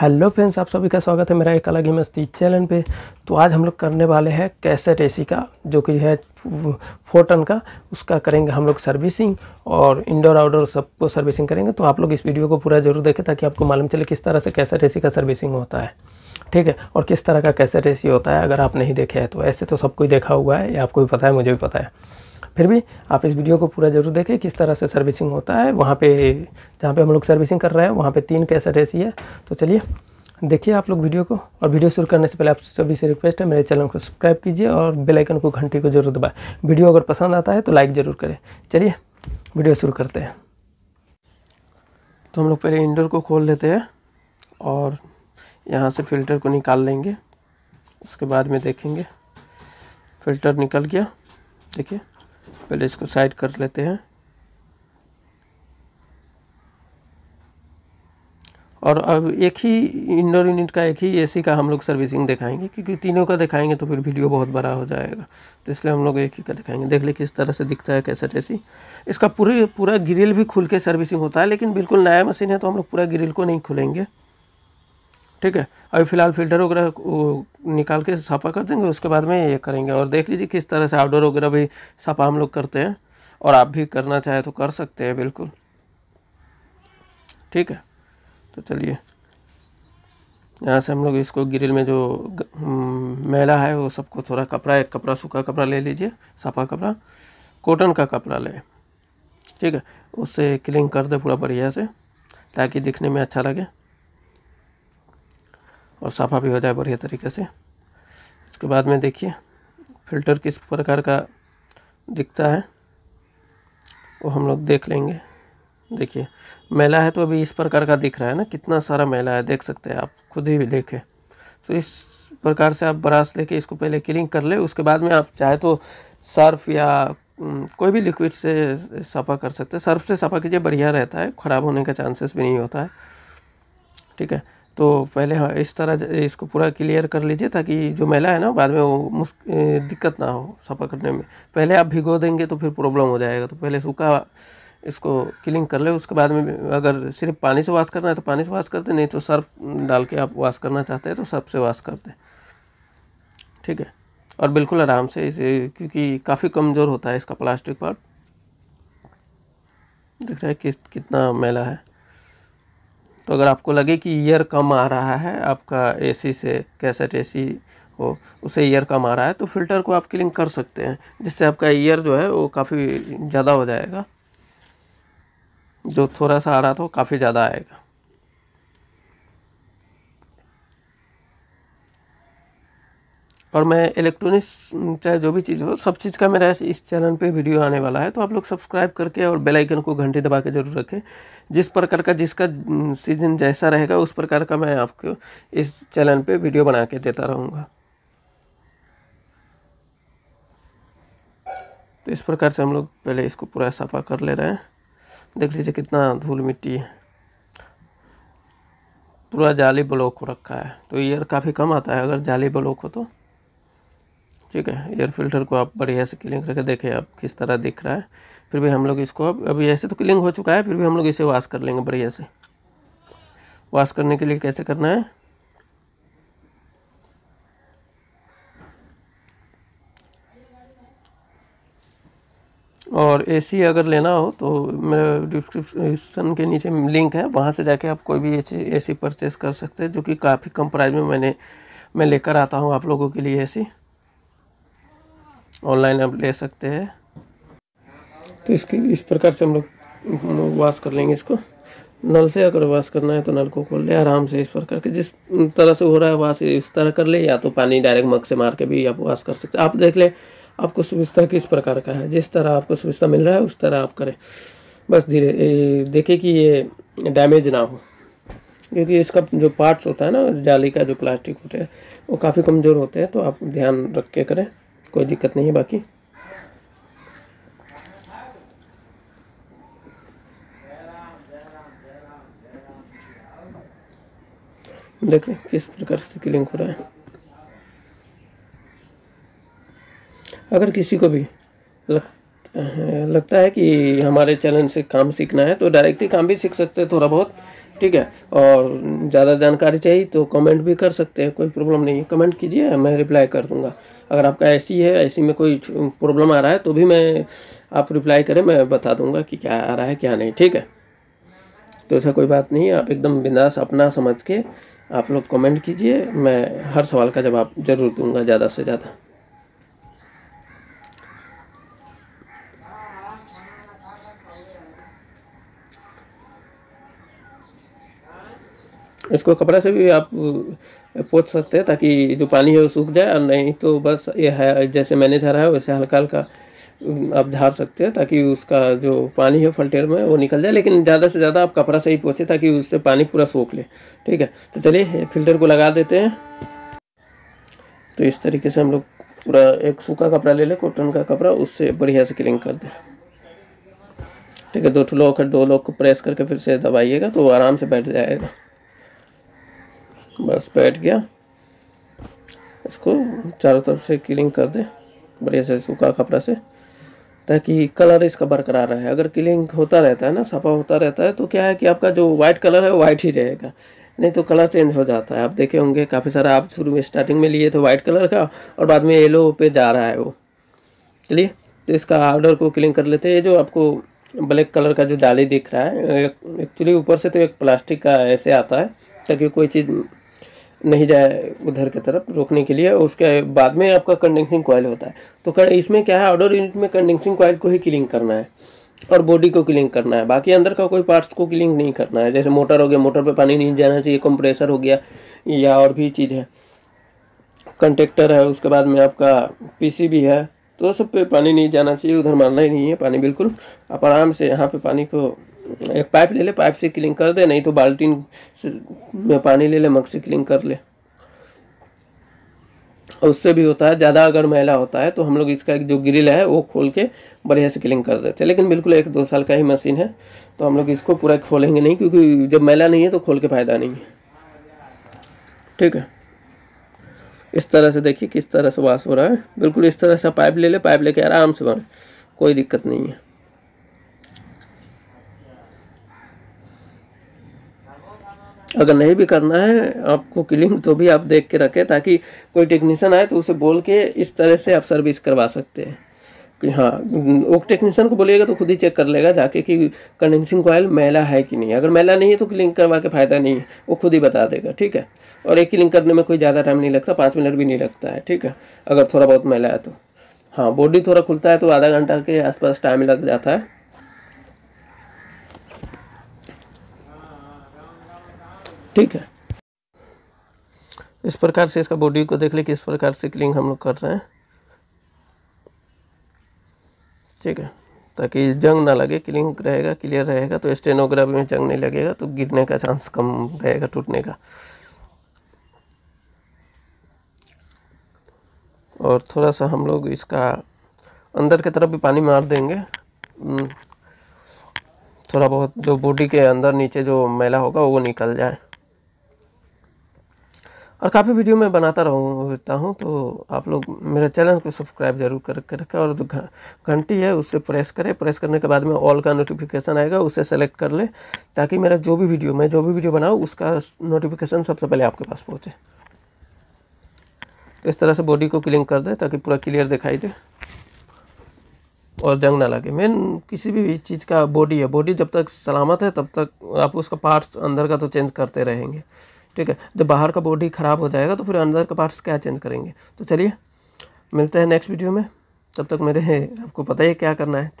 hello friends आप सभी का स्वागत है मेरा एक अलग ही मस्ती चैनल पे तो आज हम लोग करने वाले हैं कैसेट एसी का जो कि है फोर टन का उसका करेंगे हम लोग सर्विसिंग और इंडोर आउटडोर सबको सर्विसिंग करेंगे तो आप लोग इस वीडियो को पूरा जरूर देखें ताकि आपको मालूम चले किस तरह से कैसेट एसी का सर्विसिंग होता है ठीक है और किस तरह का कैसेट एसी होता है अगर आप नहीं देखे है तो ऐसे तो सबको देखा हुआ है या आपको भी पता है मुझे भी पता है फिर भी आप इस वीडियो को पूरा ज़रूर देखें किस तरह से सर्विसिंग होता है वहाँ पे जहाँ पे हम लोग सर्विसिंग कर रहे हैं वहाँ पे तीन कैसेट ऐसी है तो चलिए देखिए आप लोग वीडियो को और वीडियो शुरू करने से पहले आप सभी से रिक्वेस्ट है मेरे चैनल को सब्सक्राइब कीजिए और बेलाइकन को घंटी को जरूर दबाए वीडियो अगर पसंद आता है तो लाइक ज़रूर करें चलिए वीडियो शुरू करते हैं तो हम लोग पहले इंडोर को खोल लेते हैं और यहाँ से फ़िल्टर को निकाल लेंगे उसके बाद में देखेंगे फ़िल्टर निकल गया देखिए पहले इसको साइड कर लेते हैं और अब एक ही इंडोर यूनिट का एक ही एसी का हम लोग सर्विसिंग दिखाएंगे क्योंकि तीनों का दिखाएंगे तो फिर वीडियो बहुत बड़ा हो जाएगा तो इसलिए हम लोग एक ही का दिखाएंगे देख ले किस तरह से दिखता है कैसा जैसी इसका पूरी पूरा ग्रिल भी खुल के सर्विसिंग होता है लेकिन बिल्कुल नया मशीन है तो हम लोग पूरा ग्रिल को नहीं खुलेंगे ठीक है अभी फ़िलहाल फिल्टर वगैरह निकाल के साफ़ा कर देंगे उसके बाद में ये करेंगे और देख लीजिए किस तरह से आउटडोर वगैरह भी साफ़ा हम लोग करते हैं और आप भी करना चाहे तो कर सकते हैं बिल्कुल ठीक है तो चलिए यहाँ से हम लोग इसको ग्रिल में जो हम्म, मैला है वो सबको थोड़ा कपड़ा एक कपड़ा सूखा कपड़ा ले लीजिए साफ़ा कपड़ा कॉटन का कपड़ा ले ठीक है उससे क्लिंग कर दे पूरा बढ़िया से ताकि दिखने में अच्छा लगे और साफ़ा भी हो जाए बढ़िया तरीके से उसके बाद में देखिए फ़िल्टर किस प्रकार का दिखता है वो हम लोग देख लेंगे देखिए मेला है तो अभी इस प्रकार का दिख रहा है ना कितना सारा मेला है देख सकते हैं आप खुद ही भी देखें तो इस प्रकार से आप ब्रास लेके इसको पहले क्लिंग कर ले उसके बाद में आप चाहे तो सर्फ या कोई भी लिक्विड से साफ़ा कर सकते हैं सर्फ से साफ़ा कीजिए बढ़िया रहता है ख़राब होने का चांसेस भी नहीं होता है ठीक है तो पहले हाँ इस तरह इसको पूरा क्लियर कर लीजिए ताकि जो मैला है ना बाद में वो दिक्कत ना हो सफ़ा करने में पहले आप भिगो देंगे तो फिर प्रॉब्लम हो जाएगा तो पहले सूखा इसको क्लिंग कर ले उसके बाद में अगर सिर्फ पानी से वाश करना है तो पानी से वाश करते नहीं तो सर्फ डाल के आप वाश करना चाहते हैं तो सर्फ से वाश करते ठीक है और बिल्कुल आराम से इसे क्योंकि काफ़ी कमज़ोर होता है इसका प्लास्टिक पार्ट देख रहे हैं किस कितना मैला है तो अगर आपको लगे कि ईयर कम आ रहा है आपका एसी से कैसेट एसी हो उसे ईयर कम आ रहा है तो फिल्टर को आप क्लिंग कर सकते हैं जिससे आपका ईयर जो है वो काफ़ी ज़्यादा हो जाएगा जो थोड़ा सा आ रहा था वो काफ़ी ज़्यादा आएगा और मैं इलेक्ट्रॉनिक्स चाहे जो भी चीज़ हो सब चीज़ का मेरा इस चैनल पे वीडियो आने वाला है तो आप लोग सब्सक्राइब करके और बेल आइकन को घंटे दबा के जरूर रखें जिस प्रकार का जिसका सीजन जैसा रहेगा उस प्रकार का मैं आपको इस चैनल पे वीडियो बना के देता रहूँगा तो इस प्रकार से हम लोग पहले इसको पूरा सफ़ा कर ले रहे हैं देख लीजिए कितना धूल मिट्टी है पूरा जाली ब्लॉक हो रखा है तो ईयर काफ़ी कम आता है अगर जाली ब्लॉक हो तो ठीक है एयर फिल्टर को आप बढ़िया से क्लिंग करके देखें आप किस तरह दिख रहा है फिर भी हम लोग इसको अब अभी ऐसे तो क्लिंग हो चुका है फिर भी हम लोग इसे वाश कर लेंगे बढ़िया से वाश करने के लिए कैसे करना है और एसी अगर लेना हो तो मेरा डिस्क्रिप्शन के नीचे लिंक है वहाँ से जाके आप कोई भी ए सी परचेस कर सकते हैं जो कि काफ़ी कम प्राइस में मैंने मैं लेकर आता हूँ आप लोगों के लिए ए सी ऑनलाइन आप ले सकते हैं तो इसकी इस प्रकार से हम लोग वाश कर लेंगे इसको नल से अगर वाश करना है तो नल को खोल ले आराम से इस प्रकार के जिस तरह से हो रहा है वाश इस तरह कर ले या तो पानी डायरेक्ट मग से मार के भी आप वाश कर सकते आप देख ले आपको सुविधा किस प्रकार का है जिस तरह आपको सुविधा मिल रहा है उस तरह आप करें बस धीरे देखें कि ये डैमेज ना हो क्योंकि इसका जो पार्ट्स होता है ना जाली का जो प्लास्टिक होता है वो काफ़ी कमज़ोर होते हैं तो आप ध्यान रख के करें कोई दिक्कत नहीं है बाकी देखें किस प्रकार से क्लिंग हो रहा है अगर किसी को भी लगता है लगता है कि हमारे चैनल से काम सीखना है तो डायरेक्टली काम भी सीख सकते हैं थोड़ा बहुत ठीक है और ज़्यादा जानकारी चाहिए तो कमेंट भी कर सकते हैं कोई प्रॉब्लम नहीं है कमेंट कीजिए मैं रिप्लाई कर दूंगा अगर आपका ऐसी है ऐसी में कोई प्रॉब्लम आ रहा है तो भी मैं आप रिप्लाई करें मैं बता दूंगा कि क्या आ रहा है क्या नहीं ठीक है तो ऐसा कोई बात नहीं है आप एकदम बिंदास अपना समझ के आप लोग कमेंट कीजिए मैं हर सवाल का जवाब ज़रूर दूंगा ज़्यादा से ज़्यादा इसको कपड़ा से भी आप पोछ सकते हैं ताकि जो पानी है वो सूख जाए और नहीं तो बस ये है जैसे मैंने झारा है वैसे हल्का हल्का आप झाड़ सकते हैं ताकि उसका जो पानी है फल्टेर में वो निकल जाए लेकिन ज़्यादा से ज़्यादा आप कपड़ा से ही पोछे ताकि उससे पानी पूरा सूख ले ठीक है तो चलिए फिल्टर को लगा देते हैं तो इस तरीके से हम लोग पूरा एक सूखा कपड़ा ले लें कॉटन का कपड़ा उससे बढ़िया से क्लिंग कर दें ठीक है दो ठो लॉक दो लॉक को प्रेस करके फिर से दबाइएगा तो आराम से बैठ जाएगा बस बैठ गया इसको चारों तरफ से क्लिंग कर दें बढ़िया से सूखा कपड़ा से ताकि कलर इसका बरकरार रहे अगर क्लिंग होता रहता है ना सफा होता रहता है तो क्या है कि आपका जो वाइट कलर है वो वाइट ही रहेगा नहीं तो कलर चेंज हो जाता है आप देखे होंगे काफ़ी सारा आप शुरू में स्टार्टिंग में लिए थे वाइट कलर का और बाद में येलो पे जा रहा है वो चलिए तो इसका आर्डर को क्लिंग कर लेते हैं ये जो आपको ब्लैक कलर का जो डाली दिख रहा है एक्चुअली ऊपर से तो एक प्लास्टिक का ऐसे आता है ताकि कोई चीज़ नहीं जाए उधर की तरफ रोकने के लिए उसके बाद में आपका कंडेंसिंग कॉयल होता है तो इसमें क्या है ऑर्डर यूनिट में कंडेंसिंग कॉयल को ही क्लिंग करना है और बॉडी को क्लिंग करना है बाकी अंदर का कोई पार्ट्स को क्लिंग नहीं करना है जैसे मोटर हो गया मोटर पर पानी नहीं जाना चाहिए कंप्रेसर हो गया या और भी चीज़ है कंटेक्टर है उसके बाद में आपका पी है तो सब पे पानी नहीं जाना चाहिए उधर मानना ही नहीं है पानी बिल्कुल आप आराम से यहाँ पे पानी को एक पाइप ले ले पाइप से क्लिंग कर दे नहीं तो बाल्टीन से में पानी ले ले मग से क्लिंग कर ले उससे भी होता है ज़्यादा अगर मैला होता है तो हम लोग इसका जो ग्रिल है वो खोल के बढ़िया से क्लीन कर देते हैं लेकिन बिल्कुल एक दो साल का ही मशीन है तो हम लोग इसको पूरा खोलेंगे नहीं क्योंकि जब मैला नहीं है तो खोल के फ़ायदा नहीं है ठीक है इस तरह से देखिए किस तरह से वाश हो रहा है बिल्कुल इस तरह से पाइप ले ले पाइप लेके आराम से बने कोई दिक्कत नहीं है अगर नहीं भी करना है आपको क्लिंग तो भी आप देख के रखें ताकि कोई टेक्नीशियन आए तो उसे बोल के इस तरह से आप सर्विस करवा सकते हैं कि हाँ वो टेक्नीशियन को बोलिएगा तो खुद ही चेक कर लेगा जाके कि कंडेंसिंग कोयल मैला है कि नहीं अगर मैला नहीं है तो क्लिंग करवा के फ़ायदा नहीं है वो खुद ही बता देगा ठीक है और एक क्लिंग करने में कोई ज़्यादा टाइम नहीं लगता पाँच मिनट भी नहीं लगता है ठीक है अगर थोड़ा बहुत मैला है तो हाँ बॉडी थोड़ा खुलता है तो आधा घंटा के आसपास टाइम लग जाता है ठीक है इस प्रकार से इसका बॉडी को देख ले कि इस प्रकार से क्लिंग हम लोग कर रहे हैं ठीक है ताकि जंग ना लगे क्लिंग रहेगा क्लियर रहेगा तो स्टेनोग्राफी में जंग नहीं लगेगा तो गिरने का चांस कम रहेगा टूटने का और थोड़ा सा हम लोग इसका अंदर की तरफ भी पानी मार देंगे हम्म, थोड़ा बहुत जो बॉडी के अंदर नीचे जो मैला होगा वो निकल जाए और काफ़ी वीडियो मैं बनाता रहता हूँ तो आप लोग मेरे चैनल को सब्सक्राइब जरूर कर कर रखें और जो घंटी है उससे प्रेस करें प्रेस करने के बाद में ऑल का नोटिफिकेशन आएगा उसे सेलेक्ट कर लें ताकि मेरा जो भी वीडियो मैं जो भी वीडियो बनाऊँ उसका नोटिफिकेशन सबसे पहले आपके पास पहुँचे तो इस तरह से बॉडी को क्लिंग कर दें ताकि पूरा क्लियर दिखाई दे और जंग ना लगे मेन किसी भी चीज़ का बॉडी है बॉडी जब तक सलामत है तब तक आप उसका पार्ट्स अंदर का तो चेंज करते रहेंगे ठीक है जब बाहर का बॉडी ख़राब हो जाएगा तो फिर अंदर का पार्ट्स क्या चेंज करेंगे तो चलिए मिलते हैं नेक्स्ट वीडियो में तब तक मेरे आपको पता ही क्या करना है